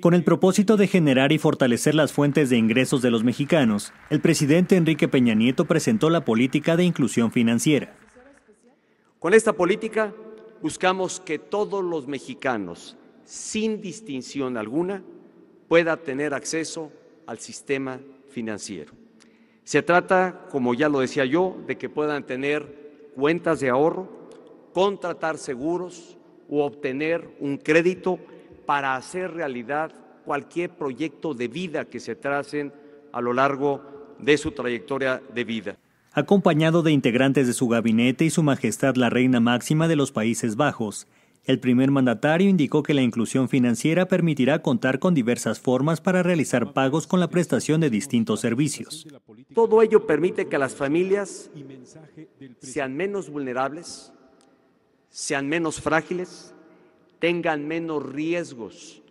Con el propósito de generar y fortalecer las fuentes de ingresos de los mexicanos, el presidente Enrique Peña Nieto presentó la política de inclusión financiera. Con esta política buscamos que todos los mexicanos, sin distinción alguna, pueda tener acceso al sistema financiero. Se trata, como ya lo decía yo, de que puedan tener cuentas de ahorro, contratar seguros o obtener un crédito para hacer realidad cualquier proyecto de vida que se tracen a lo largo de su trayectoria de vida. Acompañado de integrantes de su gabinete y su majestad la reina máxima de los Países Bajos, el primer mandatario indicó que la inclusión financiera permitirá contar con diversas formas para realizar pagos con la prestación de distintos servicios. Todo ello permite que las familias sean menos vulnerables, sean menos frágiles tengan menos riesgos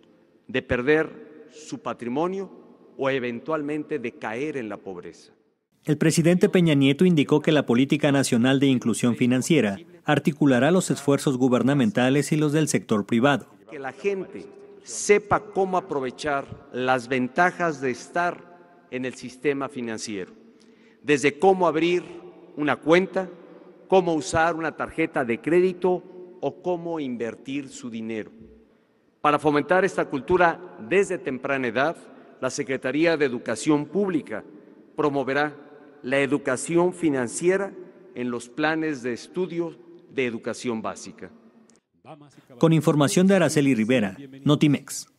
de perder su patrimonio o eventualmente de caer en la pobreza. El presidente Peña Nieto indicó que la Política Nacional de Inclusión Financiera articulará los esfuerzos gubernamentales y los del sector privado. Que la gente sepa cómo aprovechar las ventajas de estar en el sistema financiero, desde cómo abrir una cuenta, cómo usar una tarjeta de crédito o cómo invertir su dinero. Para fomentar esta cultura desde temprana edad, la Secretaría de Educación Pública promoverá la educación financiera en los planes de estudio de educación básica. Con información de Araceli Rivera, Notimex.